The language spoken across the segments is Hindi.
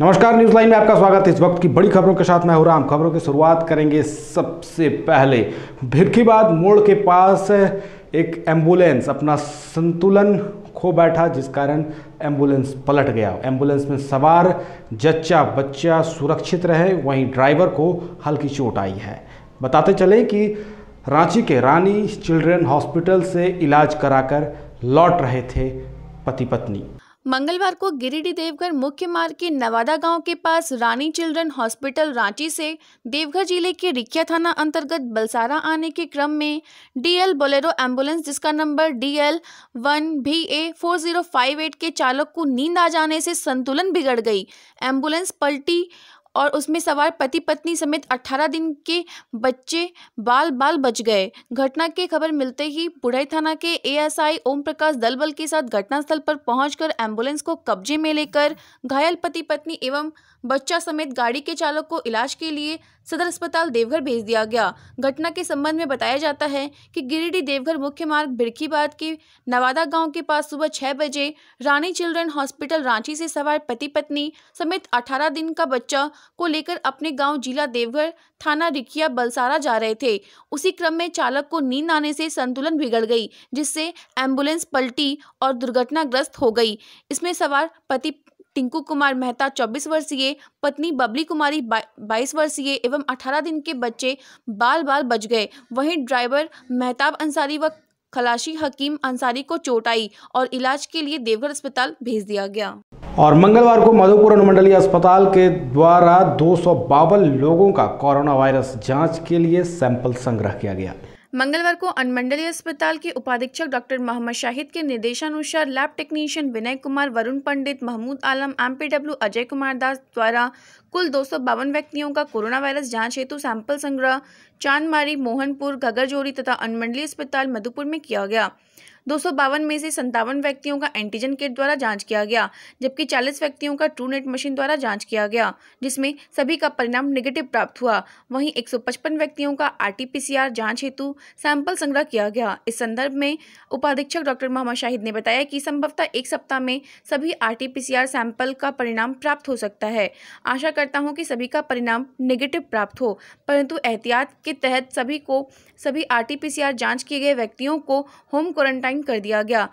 नमस्कार न्यूज लाइन में आपका स्वागत है इस वक्त की बड़ी खबरों के साथ मैं हूं राम खबरों की शुरुआत करेंगे सबसे पहले भिरकीबाद मोड़ के पास एक एम्बुलेंस अपना संतुलन खो बैठा जिस कारण एम्बुलेंस पलट गया एम्बुलेंस में सवार जच्चा बच्चा सुरक्षित रहे वहीं ड्राइवर को हल्की चोट आई है बताते चले कि रांची के रानी चिल्ड्रन हॉस्पिटल से इलाज कराकर लौट रहे थे पति पत्नी मंगलवार को गिरिडीह देवघर मुख्य मार्ग के नवादा गांव के पास रानी चिल्ड्रन हॉस्पिटल रांची से देवघर जिले के रिक्या थाना अंतर्गत बलसारा आने के क्रम में डीएल बोलेरो एम्बुलेंस जिसका number DL one B A four zero five eight के चालक को नींद आ जाने से संतुलन बिगड़ गई एम्बुलेंस पलटी और उसमें सवार पति पत्नी समेत 18 दिन के बच्चे बाल बाल बच गए घटना की खबर मिलते ही बुढ़ई थाना के एएसआई ओम प्रकाश दलबल के साथ घटनास्थल पर पहुंचकर एम्बुलेंस को कब्जे में लेकर घायल पति पत्नी एवं बच्चा समेत गाड़ी के चालक को इलाज के लिए सदर अस्पताल देवघर भेज दिया गया घटना के संबंध में बताया जाता है कि गिरिडीह देवघर मुख्य मार्ग भिड़कीबाद के नवादा गांव के पास सुबह छह बजे रानी चिल्ड्रन हॉस्पिटल रांची से सवार पति पत्नी समेत अठारह दिन का बच्चा को लेकर अपने गांव जिला देवघर थाना रिकिया बलसारा जा रहे थे उसी क्रम में चालक को नींद आने से संतुलन बिगड़ गई जिससे एम्बुलेंस पलटी और दुर्घटनाग्रस्त हो गई इसमें सवार पति टिंकू कुमार मेहता 24 वर्षीय पत्नी बबली कुमारी 22 वर्षीय एवं 18 दिन के बच्चे बाल बाल बच गए वहीं ड्राइवर मेहताब अंसारी व खलाशी हकीम अंसारी को चोट आई और इलाज के लिए देवघर अस्पताल भेज दिया गया और मंगलवार को मधुपुर अनुमंडलीय अस्पताल के द्वारा दो लोगों का कोरोना वायरस जांच के लिए सैंपल संग्रह किया गया मंगलवार को अनुमंडलीय अस्पताल के उपाधीक्षक डॉक्टर मोहम्मद शाहिद के निर्देशानुसार lab technician Vinay Kumar Varun Pandit Mahmood Alam MPW Ajay Kumar Das द्वारा कुल दो व्यक्तियों का कोरोना वायरस जांच हेतु सैंपल संग्रह चांदमारी मोहनपुर घगरजोरी तथा अनुमंडलीय अस्पताल मधुपुर में किया गया दो में से संतावन व्यक्तियों का एंटीजन किट द्वारा जाँच किया गया जबकि चालीस व्यक्तियों का ट्रू नेट मशीन द्वारा जाँच किया गया जिसमें सभी का परिणाम निगेटिव प्राप्त हुआ वहीं 155 व्यक्तियों का आरटीपीसीआर जांच हेतु सैंपल संग्रह किया गया इस संदर्भ में उपाधीक्षक डॉक्टर मोहम्मद शाहिद ने बताया कि संभवतः एक सप्ताह में सभी आर सैंपल का परिणाम प्राप्त हो सकता है आशा करता हूँ कि सभी का परिणाम निगेटिव प्राप्त हो परंतु एहतियात के तहत सभी को सभी आर जांच किए गए व्यक्तियों को होम क्वारंटाइन सस्पेंड कर दिया गया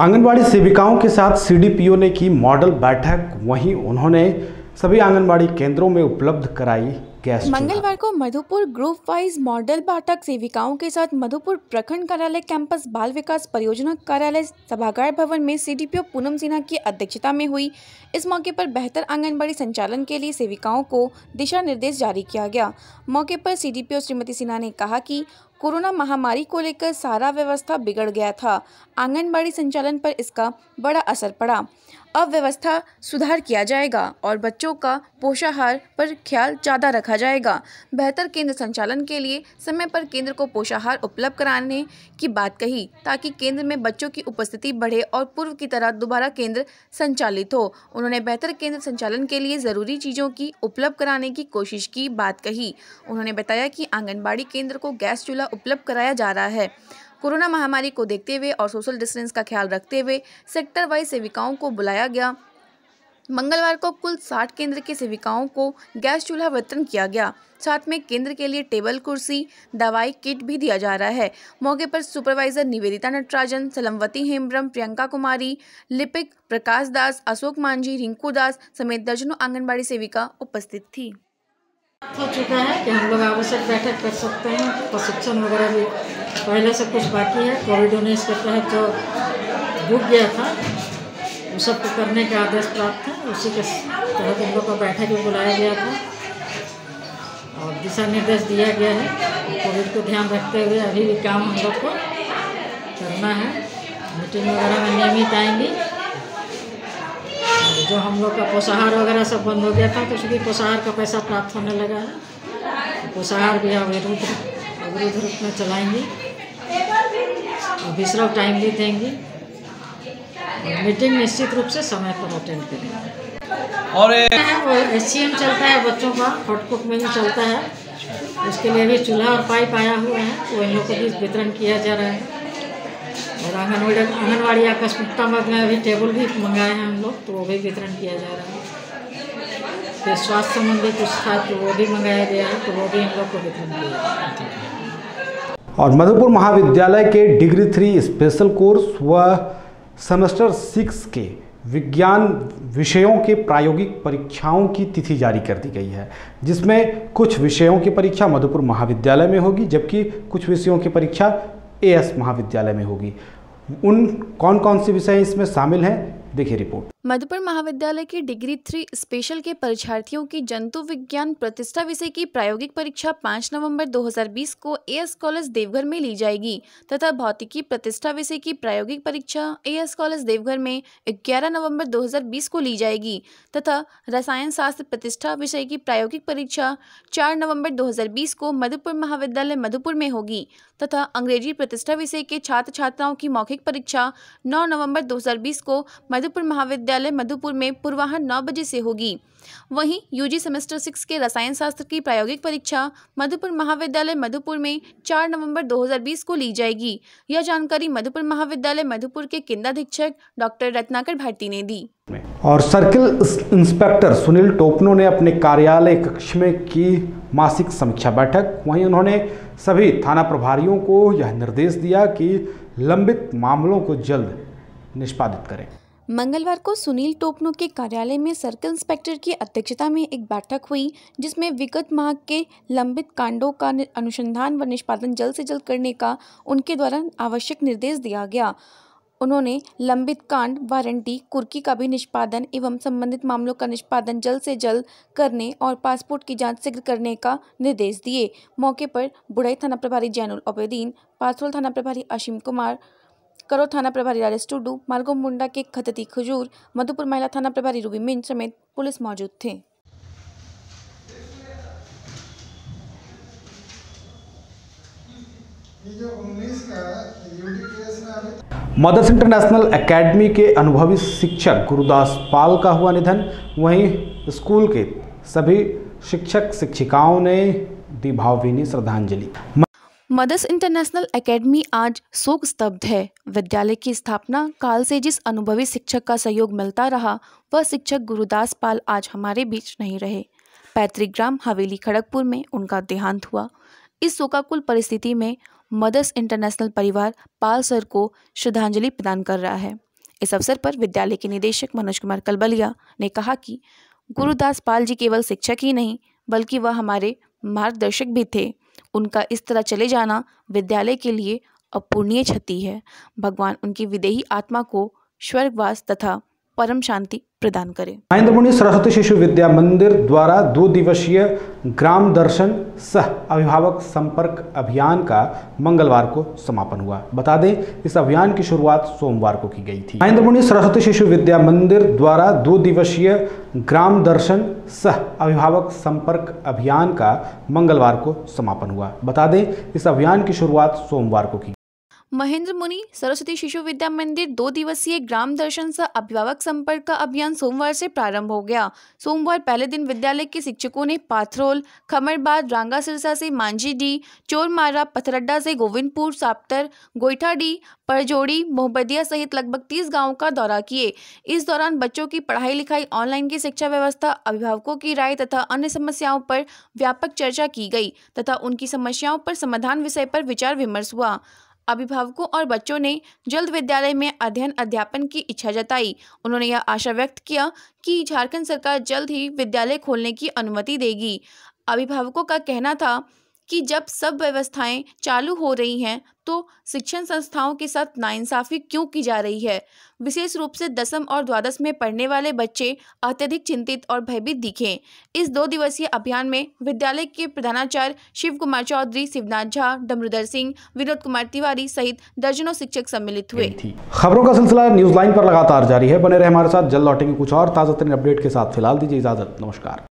आंगनबाड़ी सेविकाओं के साथ सीडीपीओ ने की मॉडल बैठक वहीं उन्होंने सभी आंगनबाड़ी केंद्रों में उपलब्ध कराई गैस मंगलवार को मधुपुर ग्रुप वाइज मॉडल पाठक सेविकाओं के साथ मधुपुर प्रखंड कार्यालय कैंपस बाल विकास परियोजना कार्यालय सभागार भवन में सीडीपीओ पूनम सिन्हा की अध्यक्षता में हुई इस मौके पर बेहतर आंगनबाड़ी संचालन के लिए सेविकाओं को दिशा निर्देश जारी किया गया मौके पर सीडीपीओ श्रीमती सिन्हा ने कहा कि कोरोना महामारी को लेकर सारा व्यवस्था बिगड़ गया था आंगनबाड़ी संचालन पर इसका बड़ा असर पड़ा अब व्यवस्था सुधार किया जाएगा और बच्चों का पोषाहार पर ख्याल ज़्यादा रखा रखा जाएगा बेहतर केंद्र संचालन के लिए समय पर केंद्र को पोषाहार उपलब्ध कराने की बात कही ताकि केंद्र में बच्चों की उपस्थिति बढ़े और पूर्व की तरह दोबारा केंद्र संचालित हो उन्होंने बेहतर केंद्र संचालन के लिए ज़रूरी चीज़ों की उपलब्ध कराने की कोशिश की बात कही उन्होंने बताया कि आंगनबाड़ी केंद्र को गैस चूल्हा उपलब्ध कराया जा रहा है कोरोना महामारी को देखते हुए और सोशल डिस्टेंस का ख्याल रखते हुए सेक्टर वाइज सेविकाओं को बुलाया गया मंगलवार को कुल 60 केंद्र की सेविकाओं को गैस चूल्हा वितरण किया गया साथ में केंद्र के लिए टेबल कुर्सी दवाई किट भी दिया जा रहा है मौके पर सुपरवाइजर निवेदिता नटराजन सलमवती हेम्ब्रम प्रियंका कुमारी लिपिक प्रकाश दास अशोक मांझी रिंकू दास समेत दर्जनों आंगनबाड़ी सेविका उपस्थित थी हो चुका है कि हम लोग आवश्यक बैठक कर सकते हैं प्रशिक्षण वगैरह भी पहले से कुछ बाकी है कोविड उन्नीस के तहत जो रुक गया था सबको करने का आदेश प्राप्त था उसी के तहत इन लोग का बैठक में बुलाया गया था और दिशा निर्देश दिया गया है कोविड को ध्यान रखते हुए अभी भी काम हम लोग को करना है मीटिंग वगैरह में नियमित आएंगी जो हम लोग का पोषाहार वगैरह सब बंद हो गया था तो उसकी पोषाहार का पैसा प्राप्त होने लगा है पोषाहार तो भी अब अवरुद्ध रूप में चलाएंगे और दूसरा टाइम भी देंगी मीटिंग निश्चित रूप से समय पर अटेंड करें और एस चलता है बच्चों का हॉट कुक में मेनू चलता है उसके लिए भी चूल्हा और पाइप आया हुआ है वो इन लोगों को भी वितरण किया जा रहा है और आंगनवाड़ी आंगनवाड़ी आकस्मिकताबाद में अभी टेबल भी मंगाए हैं हम लोग तो वो भी वितरण किया जा रहा है फिर स्वास्थ्य संबंधी कुछ था तो वो भी मंगाया गया है तो वो भी हम लोग को वितरण किया जा रहा है और मधुपुर महाविद्यालय के डिग्री थ्री स्पेशल कोर्स व सेमेस्टर सिक्स के विज्ञान विषयों के प्रायोगिक परीक्षाओं की तिथि जारी कर दी गई है जिसमें कुछ विषयों की परीक्षा मधुपुर महाविद्यालय में होगी जबकि कुछ विषयों की परीक्षा एएस महाविद्यालय में होगी उन कौन कौन से विषय इसमें शामिल हैं देखिए रिपोर्ट मधुपुर महाविद्यालय की डिग्री थ्री स्पेशल के परीक्षार्थियों की जंतु विज्ञान प्रतिष्ठा विषय की प्रायोगिक परीक्षा 5 नवंबर 2020 को एएस कॉलेज देवघर में ली जाएगी तथा भौतिकी प्रतिष्ठा विषय की प्रायोगिक परीक्षा एएस कॉलेज देवघर में 11 नवंबर 2020 को ली जाएगी तथा रसायन शास्त्र प्रतिष्ठा विषय की प्रायोगिक परीक्षा चार नवम्बर दो को मधुपुर महाविद्यालय मधुपुर में होगी तथा अंग्रेजी प्रतिष्ठा विषय के छात्र छात्राओं की मौखिक परीक्षा 9 नवंबर 2020 को मधुपुर महाविद्यालय मधुपुर में पूर्वाहन नौ बजे से होगी वहीं यूजी सेमेस्टर सिक्स के रसायन शास्त्र की प्रायोगिक परीक्षा मधुपुर महाविद्यालय मधुपुर में 4 नवंबर 2020 को ली जाएगी यह जानकारी मधुपुर महाविद्यालय मधुपुर के केंद्राधीक्षक डॉक्टर रत्नाकर भारती ने दी और सर्किल इंस्पेक्टर सुनील टोपनो ने अपने कार्यालय कक्ष में की मासिक समीक्षा बैठक वहीं उन्होंने सभी थाना प्रभारियों को यह निर्देश दिया कि लंबित मामलों को जल्द निष्पादित करें मंगलवार को सुनील टोपनो के कार्यालय में सर्कल इंस्पेक्टर की अध्यक्षता में एक बैठक हुई जिसमें विगत माह के लंबित कांडों का अनुसंधान व निष्पादन जल्द से जल्द करने का उनके द्वारा आवश्यक निर्देश दिया गया उन्होंने लंबित कांड वारंटी कुर्की का भी निष्पादन एवं संबंधित मामलों का निष्पादन जल्द से जल्द करने और पासपोर्ट की जांच शीघ्र करने का निर्देश दिए मौके पर बुढ़ई थाना प्रभारी जैनुल अबेदीन पासोल थाना प्रभारी अशिम कुमार करो थाना प्रभारी राजेश टुडू मार्गो मुंडा के खतती खजूर मधुपुर महिला थाना प्रभारी रूबी मिंज समेत पुलिस मौजूद थे ये जो 19 का केस में अभी मदर्स इंटरनेशनल एकेडमी के अनुभवी शिक्षक गुरुदास पाल का हुआ निधन वहीं स्कूल के सभी शिक्षक शिक्षिकाओं ने दी भावभीनी श्रद्धांजलि मदर्स इंटरनेशनल एकेडमी आज शोक स्तब्ध है विद्यालय की स्थापना काल से जिस अनुभवी शिक्षक का सहयोग मिलता रहा वह शिक्षक गुरुदास पाल आज हमारे बीच नहीं रहे पैतृक ग्राम हवेली खड़गपुर में उनका देहांत हुआ इस शोकाकुल परिस्थिति में मदर्स इंटरनेशनल परिवार पाल सर को श्रद्धांजलि प्रदान कर रहा है इस अवसर पर विद्यालय के निदेशक मनोज कुमार कलबलिया ने कहा कि गुरुदास पाल जी केवल शिक्षक ही नहीं बल्कि वह हमारे मार्गदर्शक भी थे उनका इस तरह चले जाना विद्यालय के लिए अपूर्णीय क्षति है भगवान उनकी विदेही आत्मा को स्वर्गवास तथा परम शांति प्रदान करे महेंद्र मुनि सरस्वती शिशु विद्या मंदिर द्वारा दो दिवसीय ग्राम दर्शन सह अभिभावक संपर्क अभियान का मंगलवार को समापन हुआ बता दें इस अभियान की शुरुआत सोमवार को की गई थी महेंद्र मुनि सरस्वती शिशु विद्या मंदिर द्वारा दो दिवसीय ग्राम दर्शन सह अभिभावक संपर्क अभियान का मंगलवार को समापन हुआ बता दें इस अभियान की शुरुआत सोमवार को की महेंद्र मुनि सरस्वती शिशु विद्या मंदिर दो दिवसीय ग्राम दर्शन सह अभिभावक संपर्क का अभियान सोमवार से प्रारंभ हो गया सोमवार पहले दिन विद्यालय के शिक्षकों ने पाथरोल खमरबाद रांगा सिरसा से मांझी डी चोरमारा पथरड्डा से गोविंदपुर साप्तर गोईठा डी परजोड़ी मोहबदिया सहित लगभग तीस गाँव का दौरा किए इस दौरान बच्चों की पढ़ाई लिखाई ऑनलाइन की शिक्षा व्यवस्था अभिभावकों की राय तथा अन्य समस्याओं पर व्यापक चर्चा की गई तथा उनकी समस्याओं पर समाधान विषय पर विचार विमर्श हुआ अभिभावकों और बच्चों ने जल्द विद्यालय में अध्ययन अध्यापन की इच्छा जताई उन्होंने यह आशा व्यक्त किया कि झारखंड सरकार जल्द ही विद्यालय खोलने की अनुमति देगी अभिभावकों का कहना था कि जब सब व्यवस्थाएं चालू हो रही हैं तो शिक्षण संस्थाओं के साथ नाइंसाफ़ी क्यों की जा रही है विशेष रूप से दसम और द्वादश में पढ़ने वाले बच्चे अत्यधिक चिंतित और भयभीत दिखे इस दो दिवसीय अभियान में विद्यालय के प्रधानाचार्य शिव कुमार चौधरी शिवनाथ झा डमरुधर सिंह विनोद कुमार तिवारी सहित दर्जनों शिक्षक सम्मिलित हुए खबरों का सिलसिला न्यूज लाइन पर लगातार जारी है बने रहे हमारे साथ जल्द लौटेंगे कुछ और ताज़ा अपडेट के साथ फिलहाल दीजिए इजाजत नमस्कार